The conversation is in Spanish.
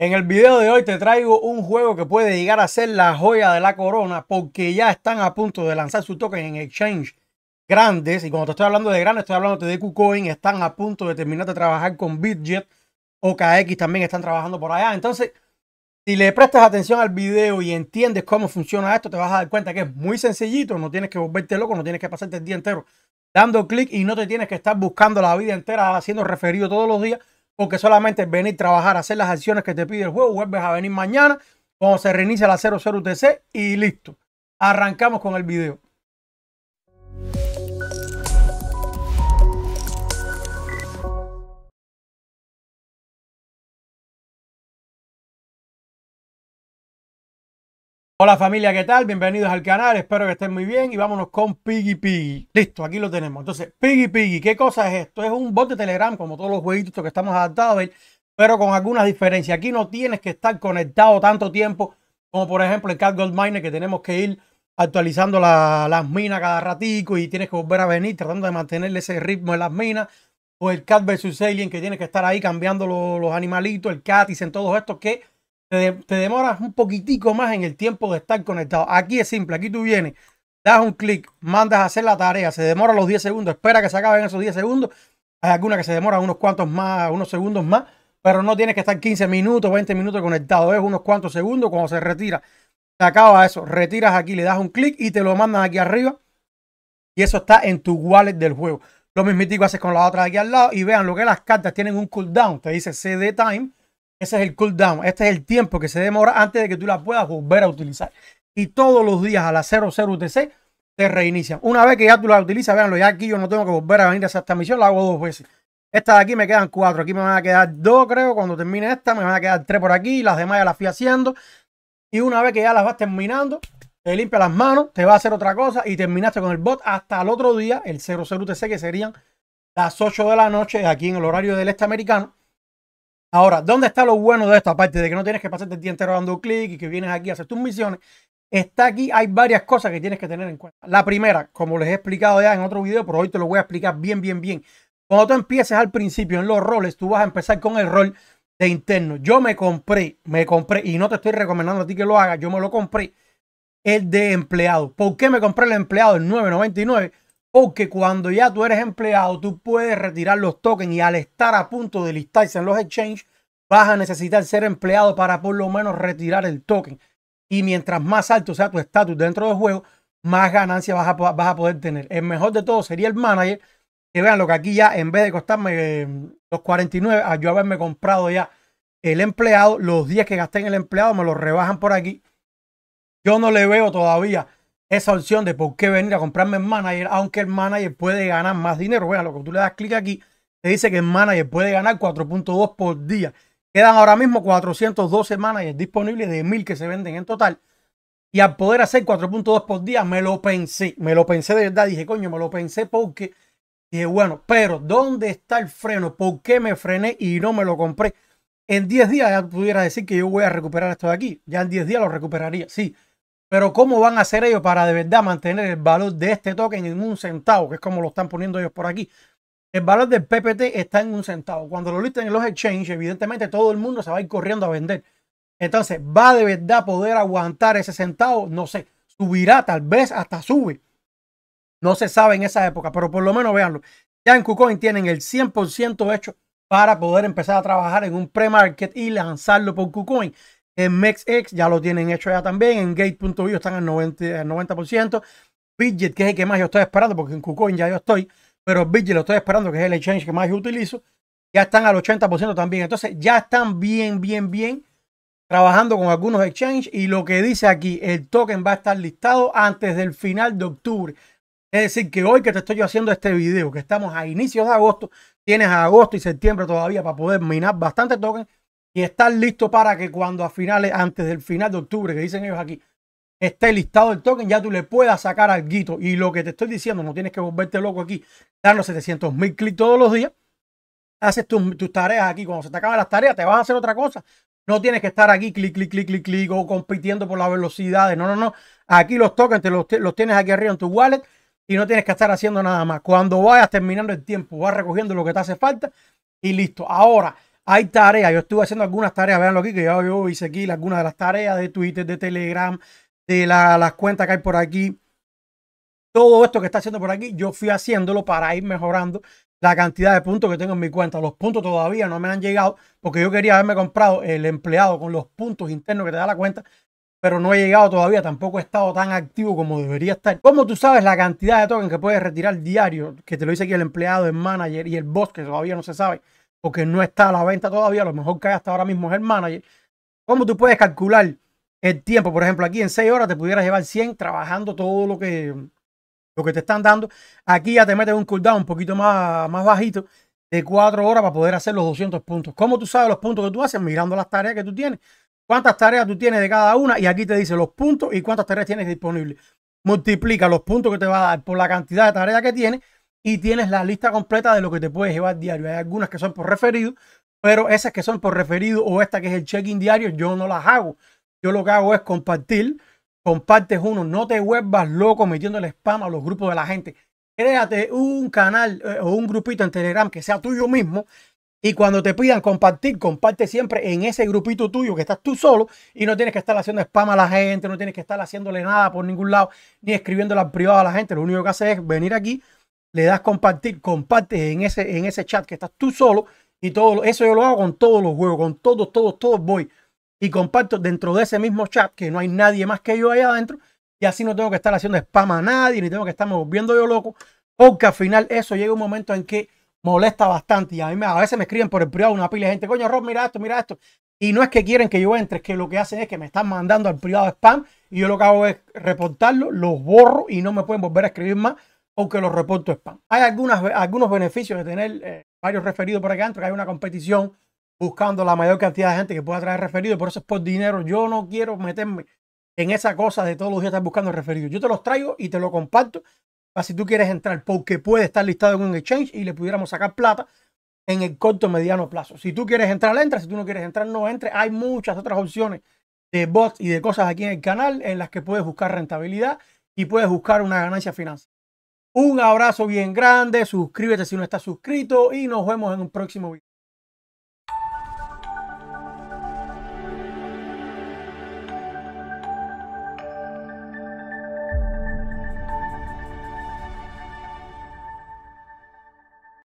En el video de hoy te traigo un juego que puede llegar a ser la joya de la corona porque ya están a punto de lanzar su token en exchange grandes. Y cuando te estoy hablando de grandes, estoy hablando de KuCoin. Están a punto de terminar de trabajar con o KX también están trabajando por allá. Entonces, si le prestas atención al video y entiendes cómo funciona esto, te vas a dar cuenta que es muy sencillito. No tienes que volverte loco, no tienes que pasarte el día entero dando clic y no te tienes que estar buscando la vida entera haciendo referido todos los días porque solamente venir venir, trabajar, hacer las acciones que te pide el juego, vuelves a venir mañana, cuando se reinicia la 00 UTC y listo. Arrancamos con el video. Hola familia, ¿qué tal? Bienvenidos al canal, espero que estén muy bien y vámonos con Piggy Piggy. Listo, aquí lo tenemos. Entonces, Piggy Piggy, ¿qué cosa es esto? Es un bot de Telegram, como todos los jueguitos que estamos adaptados a pero con algunas diferencias. Aquí no tienes que estar conectado tanto tiempo como por ejemplo el Cat Gold Miner, que tenemos que ir actualizando las minas cada ratico y tienes que volver a venir tratando de mantenerle ese ritmo en las minas. O el Cat vs Alien, que tienes que estar ahí cambiando los, animalitos, el Catis en todos estos que te, demoras un poquitico más en el tiempo de estar conectado. Aquí es simple, aquí tú vienes, das un clic, mandas a hacer la tarea, se demora los 10 segundos, espera que se acaben esos 10 segundos. Hay alguna que se demora unos cuantos más, unos segundos más, pero no tienes que estar 15 minutos, 20 minutos conectado, es unos cuantos segundos cuando se retira. Se acaba eso, retiras aquí, le das un clic y te lo mandan aquí arriba. Y eso está en tu wallet del juego. Lo mismitico haces con la otra aquí al lado y vean lo que las cartas tienen un cooldown. Te dice CD Time ese es el cooldown. Este es el tiempo que se demora antes de que tú la puedas volver a utilizar. Y todos los días a las 00 UTC te reinician. Una vez que ya tú la utilizas, véanlo, ya aquí yo no tengo que volver a venir a hacer esta misión, la hago dos veces. Esta de aquí me quedan cuatro. Aquí me van a quedar dos, creo. Cuando termine esta, me van a quedar tres por aquí. Las demás ya las fui haciendo. Y una vez que ya las vas terminando, te limpia las manos, te va a hacer otra cosa y terminaste con el bot hasta el otro día, el 00 UTC, que serían las 8 de la noche aquí en el horario del este americano. Ahora, ¿dónde está lo bueno de esto? Aparte de que no tienes que pasarte el día entero dando clic y que vienes aquí a hacer tus misiones, está aquí, hay varias cosas que tienes que tener en cuenta. La primera, como les he explicado ya en otro video, pero hoy te lo voy a explicar bien, bien, bien. Cuando tú empieces al principio en los roles, tú vas a empezar con el rol de interno. Yo me compré, me compré, y no te estoy recomendando a ti que lo hagas, yo me lo compré, el de empleado. ¿Por qué me compré el empleado en 999? Porque cuando ya tú eres empleado, tú puedes retirar los tokens y al estar a punto de listarse en los exchanges, vas a necesitar ser empleado para por lo menos retirar el token. Y mientras más alto sea tu estatus dentro del juego, más ganancias vas a, vas a poder tener. El mejor de todo sería el manager. Que vean lo que aquí ya, en vez de costarme eh, los 49, a yo haberme comprado ya el empleado, los días que gasté en el empleado me los rebajan por aquí. Yo no le veo todavía esa opción de por qué venir a comprarme el manager, aunque el manager puede ganar más dinero. Bueno, lo que tú le das clic aquí, te dice que el manager puede ganar 4.2 por día. Quedan ahora mismo 412 managers disponibles de 1000 que se venden en total. Y al poder hacer 4.2 por día, me lo pensé. Me lo pensé de verdad. Dije, coño, me lo pensé porque dije, bueno, pero ¿dónde está el freno? ¿Por qué me frené y no me lo compré? En 10 días ya pudiera decir que yo voy a recuperar esto de aquí. Ya en 10 días lo recuperaría, sí pero ¿cómo van a hacer ellos para de verdad mantener el valor de este token en un centavo? Que es como lo están poniendo ellos por aquí. El valor del PPT está en un centavo. Cuando lo listen en los exchanges, evidentemente todo el mundo se va a ir corriendo a vender. Entonces, ¿va de verdad poder aguantar ese centavo? No sé. Subirá, tal vez hasta sube. No se sabe en esa época, pero por lo menos veanlo. Ya en KuCoin tienen el 100% hecho para poder empezar a trabajar en un pre-market y lanzarlo por KuCoin. En MexX ya lo tienen hecho ya también. En Gate.io están al 90%. Al 90%. Bidget, que es el que más yo estoy esperando, porque en KuCoin ya yo estoy, pero Bidget lo estoy esperando, que es el exchange que más yo utilizo, ya están al 80% también. Entonces ya están bien, bien, bien trabajando con algunos exchanges y lo que dice aquí, el token va a estar listado antes del final de octubre. Es decir, que hoy que te estoy haciendo este video, que estamos a inicios de agosto, tienes agosto y septiembre todavía para poder minar bastante token y estar listo para que cuando a finales, antes del final de octubre, que dicen ellos aquí, esté listado el token, ya tú le puedas sacar al guito. Y lo que te estoy diciendo, no tienes que volverte loco aquí, dar los 700 mil clics todos los días. Haces tus, tareas aquí. Cuando se te acaban las tareas, te vas a hacer otra cosa. No tienes que estar aquí, clic, clic, clic, clic, clic, o compitiendo por las velocidades. No, no, no. Aquí los tokens te los, los tienes aquí arriba en tu wallet y no tienes que estar haciendo nada más. Cuando vayas terminando el tiempo, vas recogiendo lo que te hace falta y listo. Ahora, hay tareas, yo estuve haciendo algunas tareas, veanlo aquí, que yo, hice aquí algunas de las tareas de Twitter, de Telegram, de las cuentas que hay por aquí. Todo esto que está haciendo por aquí, yo fui haciéndolo para ir mejorando la cantidad de puntos que tengo en mi cuenta. Los puntos todavía no me han llegado porque yo quería haberme comprado el empleado con los puntos internos que te da la cuenta, pero no he llegado todavía, tampoco he estado tan activo como debería estar. Como tú sabes, la cantidad de token que puedes retirar diario, que te lo dice aquí el empleado, el manager y el boss, que todavía no se sabe porque no está a la venta todavía, a lo mejor que hay hasta ahora mismo es el manager. ¿Cómo tú puedes calcular el tiempo? Por ejemplo, aquí en 6 horas te pudieras llevar 100 trabajando todo lo que, lo que te están dando. Aquí ya te metes un cooldown un poquito más, más bajito de 4 horas para poder hacer los 200 puntos. ¿Cómo tú sabes los puntos que tú haces? Mirando las tareas que tú tienes. ¿Cuántas tareas tú tienes de cada una? Y aquí te dice los puntos y cuántas tareas tienes disponibles. Multiplica los puntos que te va a dar por la cantidad de tareas que tienes y tienes la lista completa de lo que te puedes llevar diario. Hay algunas que son por referido, pero esas que son por referido o esta que es el check-in diario, yo no las hago. Yo lo que hago es compartir, compartes uno, no te vuelvas loco metiéndole spam a los grupos de la gente. Créate un canal eh, o un grupito en Telegram que sea tuyo mismo y cuando te pidan compartir, comparte siempre en ese grupito tuyo que estás tú solo y no tienes que estar haciendo spam a la gente, no tienes que estar haciéndole nada por ningún lado, ni escribiéndole al privado a la gente. Lo único que haces es venir aquí, le das compartir, comparte en ese, en ese chat que estás tú solo y todo eso yo lo hago con todos los juegos, con todos, todos, todos voy y comparto dentro de ese mismo chat que no hay nadie más que yo ahí adentro y así no tengo que estar haciendo spam a nadie ni tengo que estarme volviendo yo loco porque al final eso llega un momento en que molesta bastante y a mí a veces me escriben por el privado una pila de gente, coño Rob, mira esto, mira esto. Y no es que quieren que yo entre, es que lo que hacen es que me están mandando al privado spam y yo lo que hago es reportarlo, los borro y no me pueden volver a escribir más aunque los reporto spam. Hay algunas, algunos beneficios de tener eh, varios referidos por acá dentro, hay una competición buscando la mayor cantidad de gente que pueda traer referidos, por eso es por dinero. Yo no quiero meterme en esa cosa de todos los días estar buscando referidos. Yo te los traigo y te lo comparto para si tú quieres entrar, porque puede estar listado en un exchange y le pudiéramos sacar plata en el corto o mediano plazo. Si tú quieres entrar, entra. Si tú no quieres entrar, no entre. Hay muchas otras opciones de bots y de cosas aquí en el canal en las que puedes buscar rentabilidad y puedes buscar una ganancia financiera. Un abrazo bien grande, suscríbete si no estás suscrito y nos vemos en un próximo video.